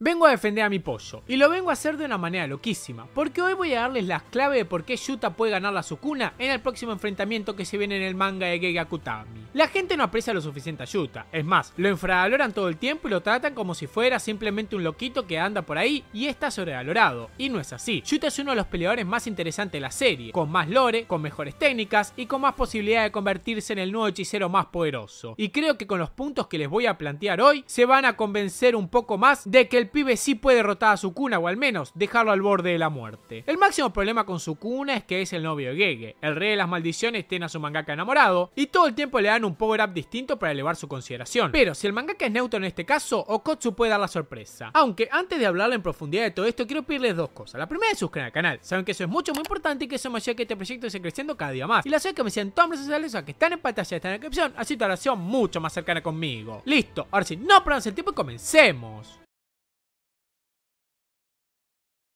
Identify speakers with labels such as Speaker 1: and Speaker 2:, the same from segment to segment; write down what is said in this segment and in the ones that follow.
Speaker 1: Vengo a defender a mi pollo, y lo vengo a hacer de una manera loquísima, porque hoy voy a darles las claves de por qué Yuta puede ganar la Sukuna en el próximo enfrentamiento que se viene en el manga de Gege Akutami. La gente no aprecia lo suficiente a Yuta, es más, lo infravaloran todo el tiempo y lo tratan como si fuera simplemente un loquito que anda por ahí y está sobrevalorado, y no es así. Yuta es uno de los peleadores más interesantes de la serie, con más lore, con mejores técnicas y con más posibilidad de convertirse en el nuevo hechicero más poderoso. Y creo que con los puntos que les voy a plantear hoy, se van a convencer un poco más de que el pibe sí puede derrotar a su Sukuna o al menos dejarlo al borde de la muerte. El máximo problema con su Sukuna es que es el novio de Gege, el rey de las maldiciones tiene a su mangaka enamorado y todo el tiempo le dan un power up distinto para elevar su consideración. Pero si el mangaka es neutro en este caso, Okotsu puede dar la sorpresa. Aunque antes de hablarle en profundidad de todo esto, quiero pedirles dos cosas. La primera es suscribir al canal, saben que eso es mucho muy importante y que eso me ayuda a que este proyecto esté creciendo cada día más. Y la segunda que me sean todas mis sociales, o que están en pantalla, están en la descripción, así la relación mucho más cercana conmigo. Listo, ahora sí, no perdamos el tiempo y comencemos.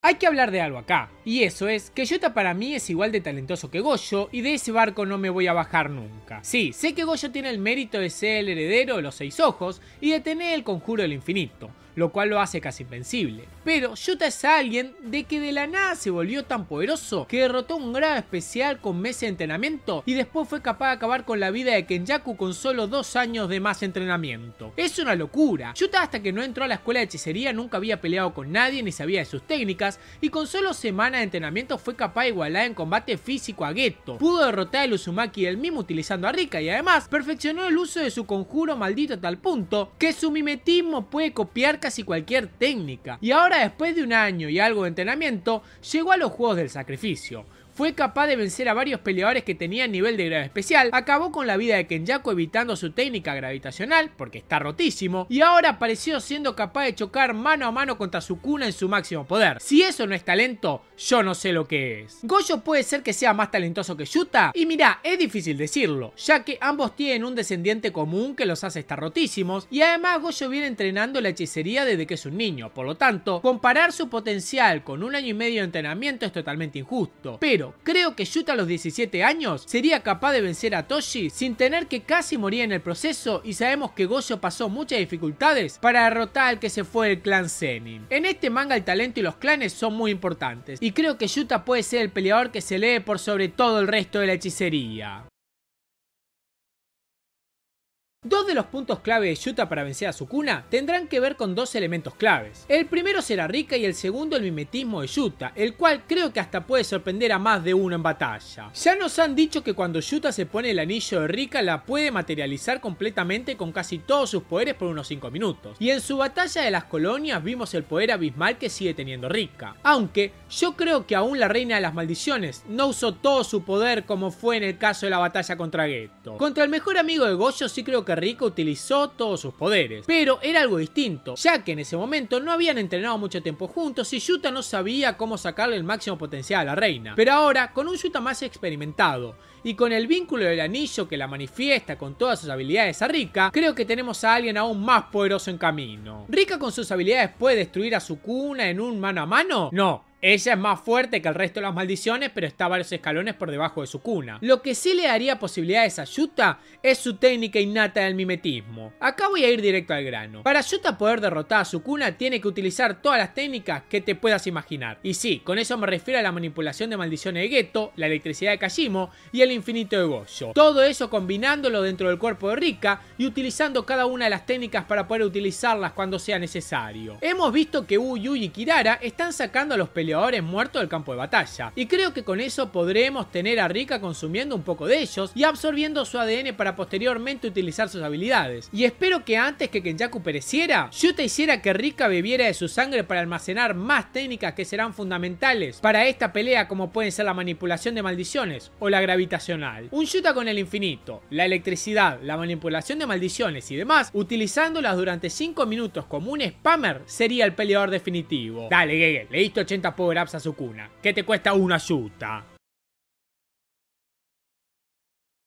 Speaker 1: Hay que hablar de algo acá, y eso es que Yota para mí es igual de talentoso que Goyo y de ese barco no me voy a bajar nunca. Sí, sé que Goyo tiene el mérito de ser el heredero de los seis ojos y de tener el conjuro del infinito, lo cual lo hace casi invencible. Pero Yuta es alguien de que de la nada se volvió tan poderoso que derrotó un grado especial con meses de entrenamiento y después fue capaz de acabar con la vida de Kenjaku con solo dos años de más entrenamiento. Es una locura. Yuta hasta que no entró a la escuela de hechicería nunca había peleado con nadie ni sabía de sus técnicas y con solo semanas de entrenamiento fue capaz de igualar en combate físico a Geto. Pudo derrotar al Uzumaki el mismo utilizando a Rika y además perfeccionó el uso de su conjuro maldito a tal punto que su mimetismo puede copiar casi cualquier técnica y ahora después de un año y algo de entrenamiento llegó a los Juegos del Sacrificio, fue capaz de vencer a varios peleadores que tenían nivel de grado especial, acabó con la vida de Kenjaku evitando su técnica gravitacional, porque está rotísimo, y ahora apareció siendo capaz de chocar mano a mano contra su cuna en su máximo poder. Si eso no es talento, yo no sé lo que es. Goyo puede ser que sea más talentoso que Yuta, y mirá, es difícil decirlo, ya que ambos tienen un descendiente común que los hace estar rotísimos, y además Goyo viene entrenando la hechicería desde que es un niño, por lo tanto, comparar su potencial con un año y medio de entrenamiento es totalmente injusto, pero creo que Yuta a los 17 años sería capaz de vencer a Toshi sin tener que casi morir en el proceso y sabemos que Gojo pasó muchas dificultades para derrotar al que se fue del clan Zenin. En este manga el talento y los clanes son muy importantes y creo que Yuta puede ser el peleador que se lee por sobre todo el resto de la hechicería. Dos de los puntos clave de Yuta para vencer a Sukuna tendrán que ver con dos elementos claves. El primero será Rika y el segundo el mimetismo de Yuta, el cual creo que hasta puede sorprender a más de uno en batalla. Ya nos han dicho que cuando Yuta se pone el anillo de Rika la puede materializar completamente con casi todos sus poderes por unos 5 minutos. Y en su batalla de las colonias vimos el poder abismal que sigue teniendo Rika. Aunque yo creo que aún la reina de las maldiciones no usó todo su poder como fue en el caso de la batalla contra Geto. Contra el mejor amigo de Goyo sí creo que Rika utilizó todos sus poderes. Pero era algo distinto, ya que en ese momento no habían entrenado mucho tiempo juntos y Yuta no sabía cómo sacarle el máximo potencial a la reina. Pero ahora, con un Yuta más experimentado y con el vínculo del anillo que la manifiesta con todas sus habilidades a Rika, creo que tenemos a alguien aún más poderoso en camino. ¿Rika con sus habilidades puede destruir a su cuna en un mano a mano? No, ella es más fuerte que el resto de las maldiciones, pero está varios escalones por debajo de su cuna. Lo que sí le daría posibilidades a Yuta es su técnica innata del mimetismo. Acá voy a ir directo al grano. Para Yuta poder derrotar a su cuna, tiene que utilizar todas las técnicas que te puedas imaginar. Y sí, con eso me refiero a la manipulación de maldiciones de Geto, la electricidad de Kajimo y el infinito de Gojo Todo eso combinándolo dentro del cuerpo de Rika y utilizando cada una de las técnicas para poder utilizarlas cuando sea necesario. Hemos visto que Uyu y Kirara están sacando a los peleadores gladiadores muerto del campo de batalla. Y creo que con eso podremos tener a Rika consumiendo un poco de ellos y absorbiendo su ADN para posteriormente utilizar sus habilidades. Y espero que antes que Kenjaku pereciera, Yuta hiciera que Rika bebiera de su sangre para almacenar más técnicas que serán fundamentales para esta pelea como pueden ser la manipulación de maldiciones o la gravitacional. Un Yuta con el infinito, la electricidad, la manipulación de maldiciones y demás, utilizándolas durante 5 minutos como un spammer sería el peleador definitivo. Dale, Gege, leíste 80 puntos power a su cuna, que te cuesta una chuta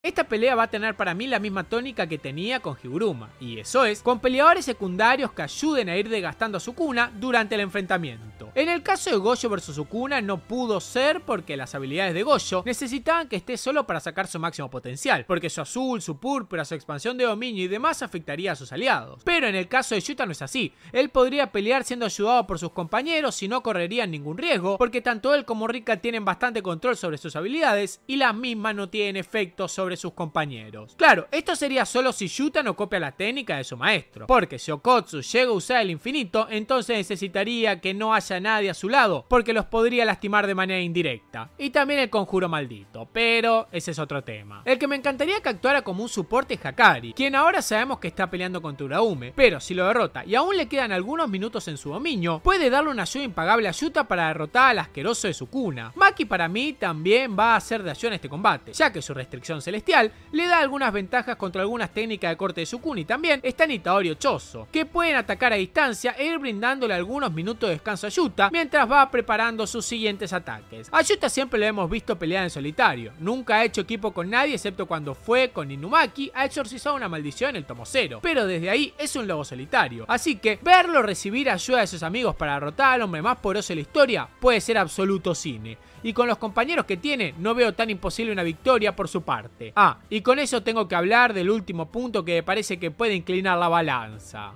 Speaker 1: esta pelea va a tener para mí la misma tónica que tenía con Higuruma, y eso es, con peleadores secundarios que ayuden a ir desgastando a Sukuna durante el enfrentamiento. En el caso de Gojo vs Sukuna no pudo ser porque las habilidades de Gojo necesitaban que esté solo para sacar su máximo potencial, porque su azul, su púrpura, su expansión de dominio y demás afectaría a sus aliados. Pero en el caso de Yuta no es así, él podría pelear siendo ayudado por sus compañeros y no correrían ningún riesgo, porque tanto él como Rika tienen bastante control sobre sus habilidades y las mismas no tienen efecto sobre sus compañeros. Claro, esto sería solo si Yuta no copia la técnica de su maestro, porque si Okotsu llega a usar el infinito, entonces necesitaría que no haya nadie a su lado, porque los podría lastimar de manera indirecta. Y también el conjuro maldito, pero ese es otro tema. El que me encantaría que actuara como un soporte es Hakari, quien ahora sabemos que está peleando contra Uraume, pero si lo derrota y aún le quedan algunos minutos en su dominio, puede darle una ayuda impagable a Yuta para derrotar al asqueroso de su cuna. Maki para mí también va a ser de ayuda en este combate, ya que su restricción celestial le da algunas ventajas contra algunas técnicas de corte de Sukuni. También está Nitaori Choso, que pueden atacar a distancia e ir brindándole algunos minutos de descanso a Yuta mientras va preparando sus siguientes ataques. A Yuta siempre lo hemos visto pelear en solitario, nunca ha hecho equipo con nadie excepto cuando fue con Inumaki a exorcizar una maldición en el tomo cero, pero desde ahí es un lobo solitario. Así que verlo recibir ayuda de sus amigos para derrotar al hombre más poroso de la historia puede ser absoluto cine y con los compañeros que tiene no veo tan imposible una victoria por su parte. Ah, y con eso tengo que hablar del último punto que me parece que puede inclinar la balanza.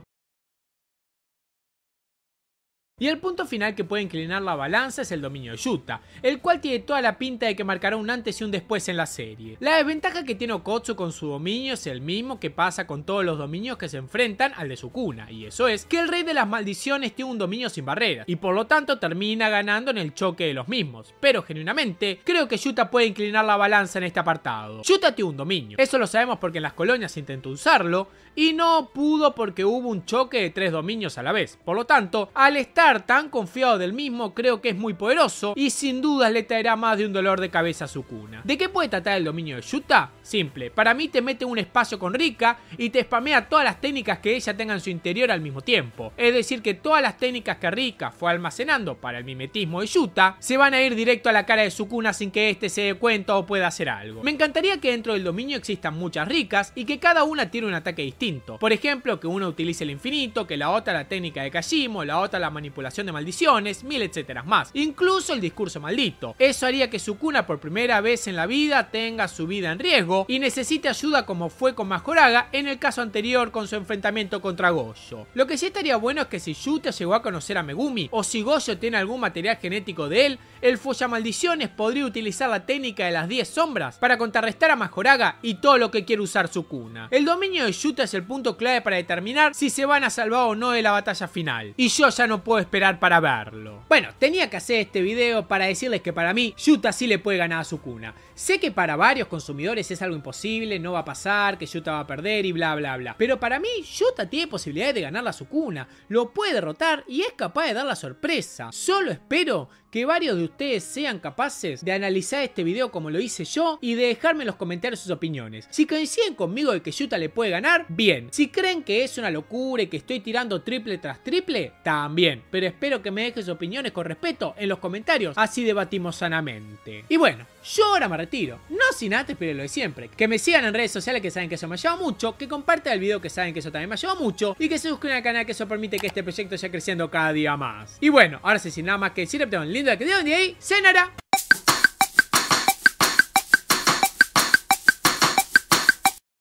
Speaker 1: Y el punto final que puede inclinar la balanza es el dominio de Yuta, el cual tiene toda la pinta de que marcará un antes y un después en la serie. La desventaja que tiene Okotsu con su dominio es el mismo que pasa con todos los dominios que se enfrentan al de su cuna, y eso es que el rey de las maldiciones tiene un dominio sin barreras, y por lo tanto termina ganando en el choque de los mismos. Pero genuinamente, creo que Yuta puede inclinar la balanza en este apartado. Yuta tiene un dominio, eso lo sabemos porque en las colonias intentó usarlo, y no pudo porque hubo un choque de tres dominios a la vez. Por lo tanto, al estar tan confiado del mismo creo que es muy poderoso y sin dudas le traerá más de un dolor de cabeza a su cuna. ¿De qué puede tratar el dominio de Yuta? Simple, para mí te mete un espacio con Rika y te spamea todas las técnicas que ella tenga en su interior al mismo tiempo. Es decir que todas las técnicas que Rika fue almacenando para el mimetismo de Yuta se van a ir directo a la cara de su cuna sin que éste se dé cuenta o pueda hacer algo. Me encantaría que dentro del dominio existan muchas ricas y que cada una tiene un ataque distinto. Por ejemplo, que una utilice el infinito, que la otra la técnica de Kashimo, la otra la manipulación de maldiciones, mil etcétera más. Incluso el discurso maldito. Eso haría que Sukuna por primera vez en la vida tenga su vida en riesgo y necesite ayuda como fue con Majoraga en el caso anterior con su enfrentamiento contra Goyo. Lo que sí estaría bueno es que si Yuta llegó a conocer a Megumi o si Goyo tiene algún material genético de él, el fuya Maldiciones podría utilizar la técnica de las 10 sombras para contrarrestar a Majoraga y todo lo que quiere usar Sukuna. El dominio de Yuta es el punto clave para determinar si se van a salvar o no de la batalla final. Y yo ya no puedo esperar para verlo. Bueno, tenía que hacer este video para decirles que para mí Yuta sí le puede ganar a su cuna. Sé que para varios consumidores es algo imposible, no va a pasar, que Yuta va a perder y bla bla bla. Pero para mí Yuta tiene posibilidades de ganar la cuna, lo puede derrotar y es capaz de dar la sorpresa. Solo espero que varios de ustedes sean capaces de analizar este video como lo hice yo y de dejarme en los comentarios sus opiniones. Si coinciden conmigo de que Yuta le puede ganar, bien. Si creen que es una locura y que estoy tirando triple tras triple, también pero espero que me dejes opiniones con respeto en los comentarios, así debatimos sanamente. Y bueno, yo ahora me retiro, no sin antes pero lo de siempre, que me sigan en redes sociales que saben que eso me llevado mucho, que compartan el video que saben que eso también me llevado mucho y que se suscriban al canal que eso permite que este proyecto sea creciendo cada día más. Y bueno, ahora sí, sin nada más que decir, te un lindo día de hoy, cenará.